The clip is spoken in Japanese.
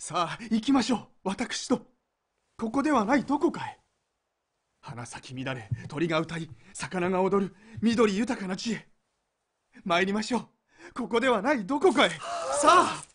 さあ行きましょう私とここではないどこかへ花咲き乱れ鳥が歌い魚が踊る緑豊かな地へ参りましょうここではないどこかへさあ